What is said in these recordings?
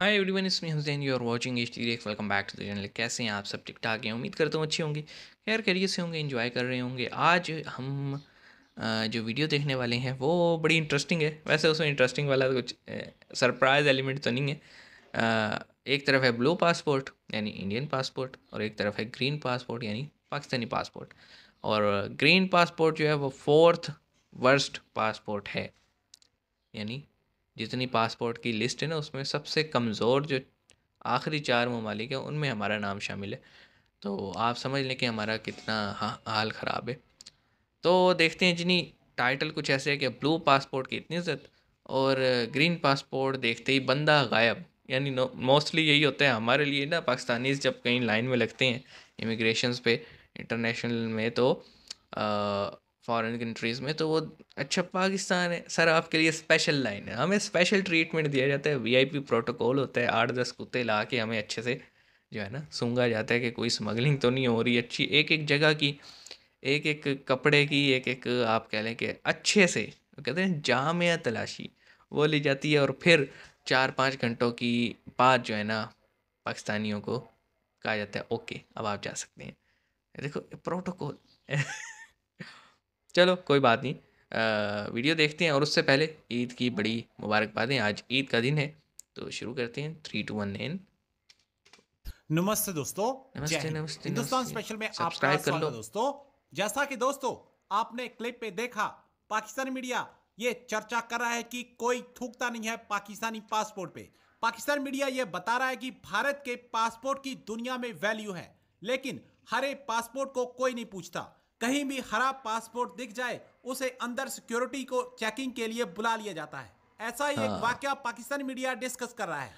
हाय everyone इसमें Hussain you are watching H T welcome back to the channel कैसे हैं आप सब ठीक ठाक हैं उम्मीद करता हूँ अच्छे होंगे खैर करियर से होंगे एंजॉय कर रहे होंगे आज हम जो वीडियो देखने वाले हैं वो बड़ी इंटरेस्टिंग है वैसे उसमें इंटरेस्टिंग वाला कुछ सरप्राइज एलिमेंट तो नहीं है एक तरफ है ब्लू पासपोर्ट यानी इंडियन पासपोर्ट और एक तरफ है ग्रीन पासपोर्ट यानी पाकिस्तानी पासपोर्ट और ग्रीन पासपोर्ट जो है वो फोर्थ वर्स्ट पासपोर्ट है यानी जितनी पासपोर्ट की लिस्ट है ना उसमें सबसे कमज़ोर जो आखिरी चार ममालिक हैं उनमें हमारा नाम शामिल है तो आप समझ लें कि हमारा कितना हा, हाल ख़राब है तो देखते हैं जिनी टाइटल कुछ ऐसे है कि ब्लू पासपोर्ट की इतनी इज्जत और ग्रीन पासपोर्ट देखते ही बंदा गायब यानी मोस्टली यही होता है हमारे लिए ना पाकिस्तानीज़ जब कहीं लाइन में लगते हैं इमिग्रेशन पे इंटरनेशनल में तो फॉरेन कंट्रीज़ में तो वो अच्छा पाकिस्तान है सर आपके लिए स्पेशल लाइन है हमें स्पेशल ट्रीटमेंट दिया जाता है वीआईपी प्रोटोकॉल होता है आठ दस कुत्ते ला के हमें अच्छे से जो है ना सूंगा जाता है कि कोई स्मगलिंग तो नहीं हो रही अच्छी एक एक जगह की एक एक कपड़े की एक एक आप कह लें कि अच्छे से कहते हैं जाम तलाशी वो ली जाती है और फिर चार पाँच घंटों की बाद जो है ना पाकिस्तानियों को कहा जाता है ओके अब आप जा सकते हैं देखो प्रोटोकॉल चलो कोई बात नहीं आ, वीडियो देखते हैं और उससे पहले ईद की बड़ी मुबारकबादें आज ईद का दिन है तो शुरू करते हैं थ्री टू वन एन नमस्ते दोस्तों नमस्ते नमस्ते हिंदुस्तान स्पेशल में सब्सक्राइब कर लो दोस्तों जैसा कि दोस्तों आपने क्लिप पे देखा पाकिस्तानी मीडिया ये चर्चा कर रहा है कि कोई थूकता नहीं है पाकिस्तानी पासपोर्ट पे पाकिस्तान मीडिया ये बता रहा है कि भारत के पासपोर्ट की दुनिया में वैल्यू है लेकिन हरे पासपोर्ट को कोई नहीं पूछता कहीं भी हरा पासपोर्ट दिख जाए उसे अंदर सिक्योरिटी को चेकिंग के लिए बुला लिया जाता है ऐसा ही हाँ। एक वाक्य पाकिस्तान मीडिया डिस्कस कर रहा है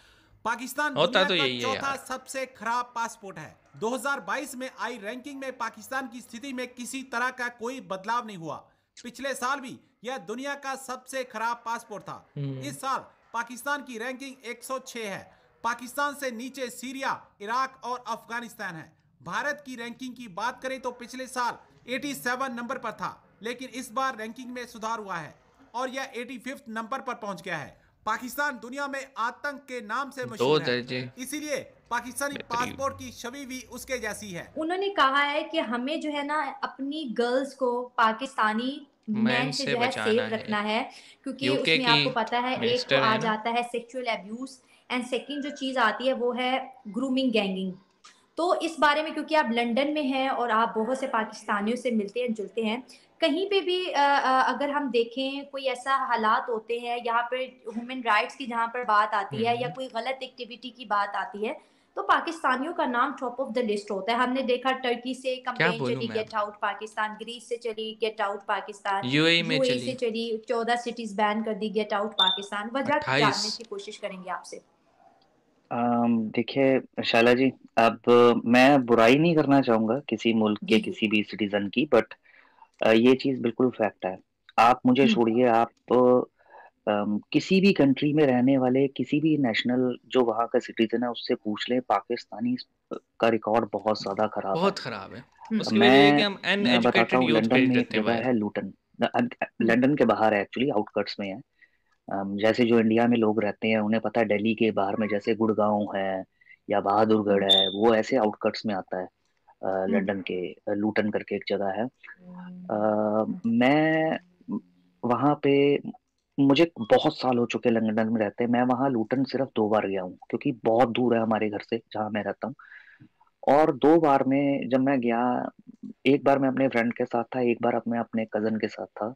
पाकिस्तान होता तो यही चौथा सबसे खराब पासपोर्ट है 2022 में आई रैंकिंग में पाकिस्तान की स्थिति में किसी तरह का कोई बदलाव नहीं हुआ पिछले साल भी यह दुनिया का सबसे खराब पासपोर्ट था हम्म। इस साल पाकिस्तान की रैंकिंग 106 है पाकिस्तान से नीचे सीरिया इराक और अफगानिस्तान है भारत की रैंकिंग की बात करें तो पिछले साल 87 नंबर पर था लेकिन इस बार रैंकिंग में सुधार हुआ है और यह एटी नंबर पर पहुंच गया है पाकिस्तान दुनिया में आतंक के नाम से मशहूर है इसीलिए पाकिस्तानी पासपोर्ट की छवि भी उसके जैसी है उन्होंने कहा है कि हमें जो है ना अपनी गर्ल्स को पाकिस्तानी मैन से से जो है सेव रखना है क्योंकि उसमें आपको पता है एक तो आ जाता है सेक्सुअल एब्यूज एंड सेकंड जो चीज आती है वो है ग्रूमिंग गैंगिंग तो इस बारे में क्योंकि आप लंदन में हैं और आप बहुत से पाकिस्तानियों से मिलते हैं जुलते हैं कहीं पे भी अगर हम देखें कोई ऐसा हालात होते हैं यहाँ पर ह्यूमन राइट्स की जहाँ पर बात आती है या हम्म। कोई गलत एक्टिविटी की बात आती है तो पाकिस्तानियों का नाम टॉप ऑफ द लिस्ट होता है हमने देखा टर्की से कंपेन चली गेट आउट पाकिस्तान ग्रीस से चली get out Pakistan UAE e में e से चली चौदह सिटीज बैन कर दी गेट आउट पाकिस्तान वजह जानने की कोशिश करेंगे आपसे देखिये देखिए शाला जी अब मैं बुराई नहीं करना चाहूंगा किसी मुल्क के किसी भी सिटीजन की बट ये चीज़ बिल्कुल फैक्ट है। आप मुझे छोड़िए आप किसी भी कंट्री में रहने वाले किसी भी नेशनल जो वहां का सिटीजन है उससे पूछ ले पाकिस्तानी का रिकॉर्ड बहुत ज़्यादा ख़राब बहुत खराब है। हम्म। मैं बताता हूँ लंडन में एक जगह है लूटन। लंडन के बाहर है एक्चुअली आउटकट्स में है। जैसे जो इंडिया में लोग रहते हैं उन्हें पता है दिल्ली के बाहर में जैसे गुड़गांव है या बहादुरगढ़ है वो ऐसे आउटकट्स में आता है हम्म। लंदन के लूटन करके एक जगह है आ, हम्म। मैं वहां पे मुझे बहुत साल हो चुके लंदन में रहते मैं वहां लूटन सिर्फ दो बार गया हूँ क्योंकि बहुत दूर है हमारे घर से जहाँ मैं रहता हूँ और दो बार में जब मैं गया एक बार मैं अपने फ्रेंड के साथ था एक बार मैं अपने कजन के साथ था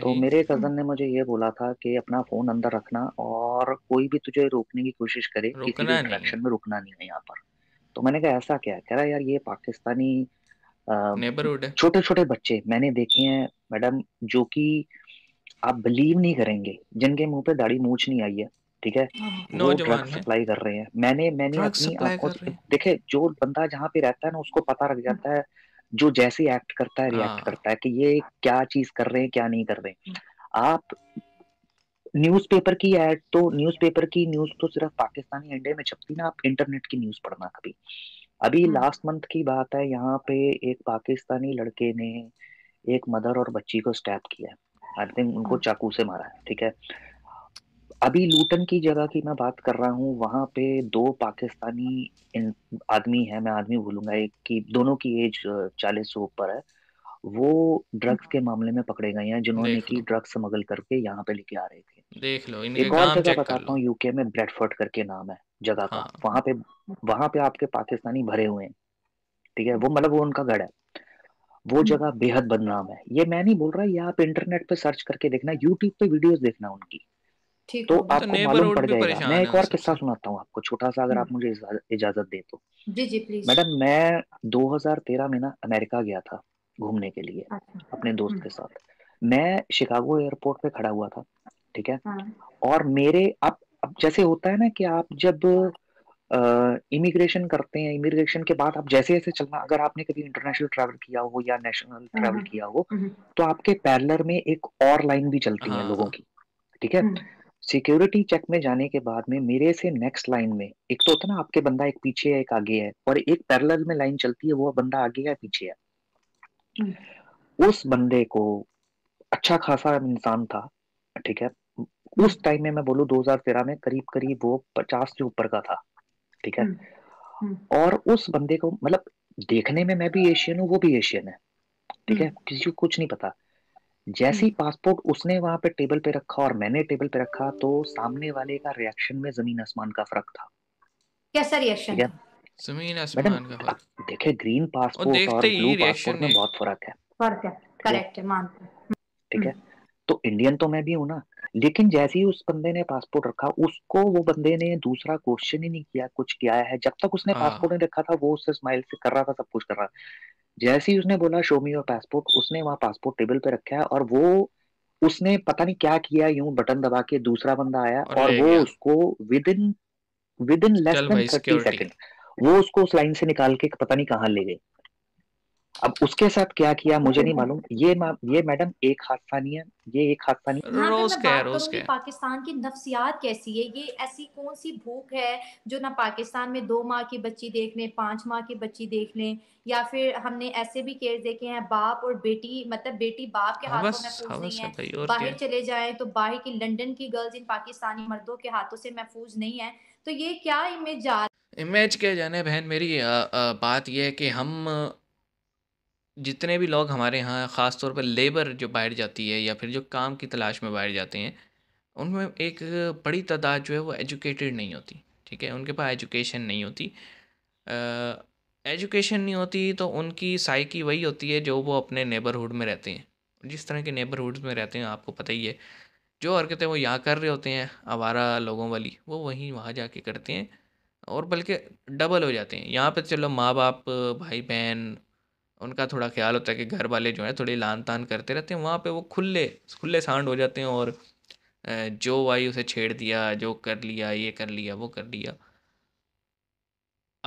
तो मेरे कजन ने मुझे ये बोला था कि अपना फोन अंदर रखना और कोई भी तुझे रोकने की कोशिश करे किसी भी इंटरेक्शन में रुकना नहीं है यहाँ पर तो मैंने कहा ऐसा क्या कह रहा यार ये पाकिस्तानी नेबरहुड है छोटे छोटे बच्चे मैंने देखे हैं मैडम जो कि आप बिलीव नहीं करेंगे जिनके मुंह पे दाढ़ी मूछ नहीं आई है ठीक है हाँ, हाँ। वो ड्रग सप्लाई कर रहे हैं मैंने मैंने अपनी आंखों देखे जो बंदा जहाँ पे रहता है ना उसको पता लग जाता है जो जैसे एक्ट करता है रिएक्ट हाँ। करता है कि ये क्या चीज कर रहे हैं क्या नहीं कर रहे आप न्यूज़पेपर की एड तो न्यूज़पेपर की न्यूज तो सिर्फ पाकिस्तानी इंडिया में छपती ना आप इंटरनेट की न्यूज पढ़ना कभी अभी लास्ट हाँ। मंथ की बात है यहाँ पे एक पाकिस्तानी लड़के ने एक मदर और बच्ची को स्टैप किया आई थिंक उनको हाँ। चाकू से मारा है ठीक है अभी लूटन की जगह की मैं बात कर रहा हूँ वहां पे दो पाकिस्तानी आदमी है मैं आदमी भूलूंगा एक की दोनों की एज चालीस से ऊपर है वो ड्रग्स के मामले में पकड़े गए हैं जिन्होंने की ड्रग्स स्मगल करके यहाँ पे लेके आ रहे थे देख लो इनके एक और जगह बताता हूँ यूके में ब्रेडफर्ड करके नाम है जगह का हाँ। पे वहाँ पे आपके पाकिस्तानी भरे हुए हैं ठीक है वो मतलब वो उनका गढ़ है वो हम्म। जगह बेहद बदनाम है ये मैं नहीं बोल रहा ये आप इंटरनेट पे सर्च करके देखना यूट्यूब पे वीडियोस देखना उनकी तो आपको तो मालूम पड़ जाएगा मैं एक और किस्सा सुनाता हूँ आपको छोटा सा अगर आप हम्म। मुझे इजाजत दे तो जी जी प्लीज मैडम मैं 2013 में ना अमेरिका गया था घूमने के लिए अच्छा। अपने दोस्त हम्म। के साथ मैं शिकागो एयरपोर्ट पे खड़ा हुआ था ठीक है हाँ। और मेरे अब अब जैसे होता है ना कि आप जब इमिग्रेशन करते हैं इमिग्रेशन के बाद आप जैसे जैसे चलना अगर आपने कभी इंटरनेशनल ट्रैवल किया हो या नेशनल ट्रैवल हाँ, हाँ। किया हो हम्म। तो आपके पैरलर में एक और लाइन भी चलती है लोगों की ठीक है सिक्योरिटी चेक में जाने के बाद में मेरे से नेक्स्ट लाइन में एक तो होता ना आपके बंदा एक पीछे है एक आगे है और एक पैरल में लाइन चलती है वो बंदा आगे है पीछे है हम्म। उस बंदे को अच्छा खासा इंसान था ठीक है उस टाइम में मैं बोलू दो में करीब करीब वो पचास से ऊपर का था ठीक है हम्म, हम्म। और उस बंदे को मतलब देखने में मैं भी एशियन हूँ वो भी एशियन है ठीक है किसी को कुछ नहीं पता जैसे हम्म। ही पासपोर्ट उसने वहां पे टेबल पे रखा और मैंने टेबल पे रखा तो सामने वाले का रिएक्शन में जमीन आसमान का फर्क था कैसा रिएक्शन जमीन आसमान का फर्क देखे ग्रीन पासपोर्ट और ब्लू पासपोर्ट में बहुत फर्क है फर्क है करेक्ट है ठीक है हम्म। तो इंडियन तो मैं भी हूँ ना लेकिन जैसे ही उस बंदे ने पासपोर्ट रखा उसको वो बंदे ने दूसरा क्वेश्चन ही नहीं किया कुछ किया है जब तक उसने पासपोर्ट हाँ। नहीं रखा था वो उससे स्माइल से कर रहा था सब कुछ कर रहा जैसे ही उसने बोला शो मी योर पासपोर्ट उसने वहां पासपोर्ट टेबल पे रखा है और वो उसने पता नहीं क्या किया यूं बटन दबा के दूसरा बंदा आया और, और वो उसको within within less than thirty second वो उसको उस लाइन से निकाल के पता नहीं कहाँ ले गए अब उसके साथ क्या किया मुझे नहीं हम्म। मालूम ये ये मैडम एक हादसा नहीं है ये एक हादसा नहीं है रोज के रोज के पाकिस्तान की नफसियात कैसी है ये ऐसी कौन सी भूख है जो ना पाकिस्तान में दो माह की बच्ची देख लें पांच माह की बच्ची देख लें या फिर हमने ऐसे भी केस देखे हैं बाप और बेटी मतलब बेटी बाप के हाथों में महफूज नहीं है बाहर चले जाए तो बाहर की लंडन की गर्ल्स इन पाकिस्तानी मर्दों के हाथों से महफूज नहीं है तो ये क्या इमेज जा इमेज के जाने बहन मेरी आ, आ, बात यह है कि हम जितने भी लोग हमारे यहाँ ख़ास तौर पर लेबर जो बाहर जाती है या फिर जो काम की तलाश में बाहर जाते हैं उनमें एक बड़ी तादाद जो है वो एजुकेटेड नहीं होती ठीक है उनके पास एजुकेशन नहीं होती एजुकेशन नहीं होती तो उनकी साइकी वही होती है जो वो अपने नेबरहुड में रहते हैं जिस तरह के नेबरहुड्स में रहते हैं आपको पता ही है जो हरकतें वो यहाँ कर रहे होते हैं आवारा लोगों वाली वो वहीं वहाँ जाके करते हैं और बल्कि डबल हो जाते हैं यहाँ पर तो चलो माँ बाप भाई बहन उनका थोड़ा ख्याल होता है कि घर वाले जो हैं थोड़ी लान तान करते रहते हैं वहाँ पे वो खुले खुले सांड हो जाते हैं और जो आई उसे छेड़ दिया जो कर लिया ये कर लिया वो कर लिया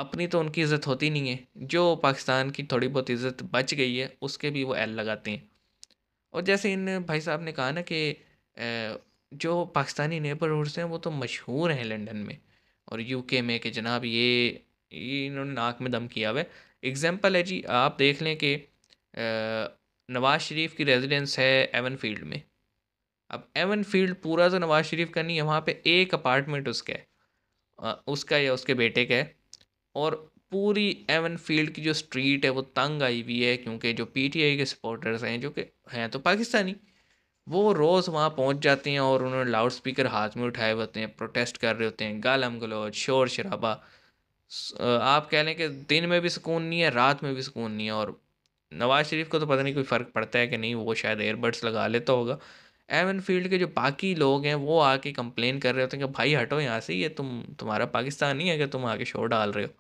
अपनी तो उनकी इज़्ज़त होती नहीं है जो पाकिस्तान की थोड़ी बहुत इज़्ज़त बच गई है उसके भी वो एल लगाते हैं और जैसे इन भाई साहब ने कहा ना कि जो पाकिस्तानी नेबरहुड्स हैं वो तो मशहूर हैं लंदन में और यूके में कि जनाब ये, ये इन्होंने नाक में दम किया हुआ है एग्ज़ाम्पल है जी आप देख लें कि नवाज़ शरीफ की रेजिडेंस है एवन फील्ड में अब एवन फील्ड पूरा जो नवाज़ शरीफ का नहीं है वहाँ पे एक अपार्टमेंट उसका है उसका या उसके बेटे का है और पूरी एवन फील्ड की जो स्ट्रीट है वो तंग आई हुई है क्योंकि जो पीटीआई के सपोर्टर्स हैं जो कि हैं तो पाकिस्तानी वो रोज़ वहाँ पहुँच जाते हैं और उन्होंने लाउड स्पीकर हाथ में उठाए होते हैं प्रोटेस्ट कर रहे होते हैं गालम गलोच शोर शराबा आप कह लें कि दिन में भी सुकून नहीं है रात में भी सुकून नहीं है और नवाज़ शरीफ को तो पता नहीं कोई फ़र्क पड़ता है कि नहीं वो शायद एयरबड्स लगा लेता होगा एवन फील्ड के जो बाकी लोग हैं वो आके कंप्लेन कर रहे होते हैं कि भाई हटो यहाँ से ये तुम तुम्हारा पाकिस्तान नहीं है कि तुम आके शोर डाल रहे हो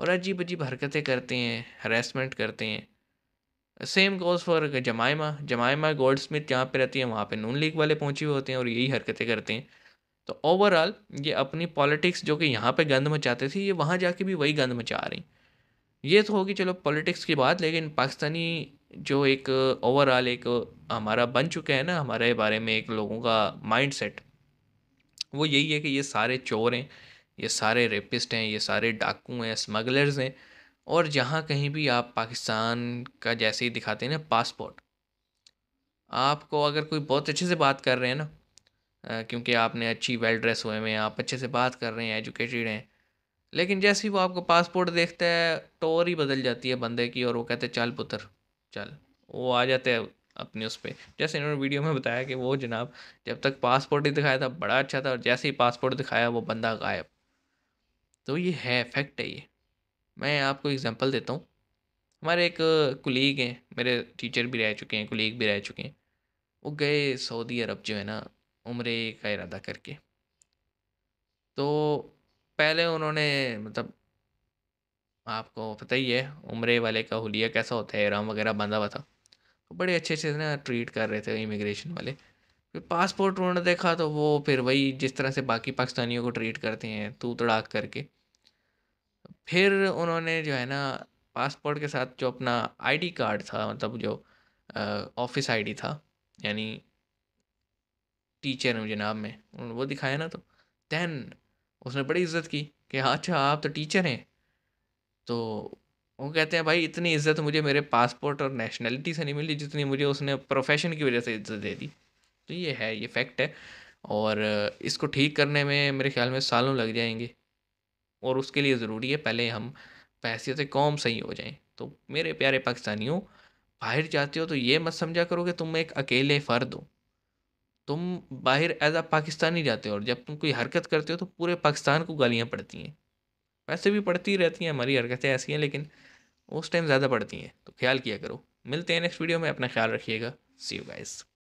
और अजीब अजीब हरकतें करते हैं हरेसमेंट करते हैं same goes for Jemima Jemima Goldsmith जहाँ पे रहती है वहाँ पर नून लीग वाले पहुँचे हुए होते हैं और यही हरकतें करते हैं तो ओवरऑल ये अपनी पॉलिटिक्स जो कि यहाँ पे गंद मचाते थे ये वहाँ जाके भी वही गंद मचा रही ये तो होगी चलो पॉलिटिक्स की बात लेकिन पाकिस्तानी जो एक ओवरऑल एक हमारा बन चुका है ना हमारे बारे में एक लोगों का माइंड सेट वो यही है कि ये सारे चोर हैं ये सारे रेपिस्ट हैं ये सारे डाकू हैं स्मगलर्स हैं और जहाँ कहीं भी आप पाकिस्तान का जैसे ही दिखाते हैं ना पासपोर्ट आपको अगर कोई बहुत अच्छे से बात कर रहे हैं ना क्योंकि आपने अच्छी वेल ड्रेस हुए हैं आप अच्छे से बात कर रहे हैं एजुकेटेड हैं लेकिन जैसे ही वो आपको पासपोर्ट देखता है टोर तो ही बदल जाती है बंदे की और वो कहते हैं चल पुत्र चल वो आ जाते हैं अपने उस पर जैसे इन्होंने वीडियो में बताया कि वो जनाब जब तक पासपोर्ट ही दिखाया था बड़ा अच्छा था और जैसे ही पासपोर्ट दिखाया वो बंदा गायब तो ये है फैक्ट है ये मैं आपको एग्ज़ाम्पल देता हूँ हमारे एक कुलीग हैं मेरे टीचर भी रह चुके हैं कुलीग भी रह चुके हैं वो गए सऊदी अरब जो है ना उम्र का इरादा करके तो पहले उन्होंने मतलब आपको पता ही है उम्र वाले का हुलिया कैसा होता है राम वगैरह बांधा हुआ था तो बड़े अच्छे अच्छे से ना ट्रीट कर रहे थे इमिग्रेशन वाले फिर पासपोर्ट उन्होंने देखा तो वो फिर वही जिस तरह से बाकी पाकिस्तानियों को ट्रीट करते हैं तू तड़ाक करके फिर उन्होंने जो है ना पासपोर्ट के साथ जो अपना आईडी कार्ड था मतलब जो ऑफिस आईडी था यानी टीचर हूँ जनाब मैं वो दिखाया ना तो दैन उसने बड़ी इज्जत की कि हाँ, अच्छा आप तो टीचर हैं तो वो कहते हैं भाई इतनी इज्जत मुझे मेरे पासपोर्ट और नेशनलिटी से नहीं मिली जितनी मुझे उसने प्रोफेशन की वजह से इज्जत दे दी तो ये है ये फैक्ट है और इसको ठीक करने में मेरे ख्याल में सालों लग जाएंगे और उसके लिए ज़रूरी है पहले हम पैसे कौम सही हो जाएं तो मेरे प्यारे पाकिस्तानियों बाहर जाते हो तो ये मत समझा करो कि तुम एक अकेले फ़र्द हो तुम बाहर एज आ पाकिस्तानी जाते हो और जब तुम कोई हरकत करते हो तो पूरे पाकिस्तान को गालियाँ पड़ती हैं वैसे भी पड़ती रहती हैं हमारी हरकतें ऐसी हैं लेकिन उस टाइम ज़्यादा पड़ती हैं तो ख्याल किया करो मिलते हैं नेक्स्ट वीडियो में अपना ख्याल रखिएगा सी यू गाइस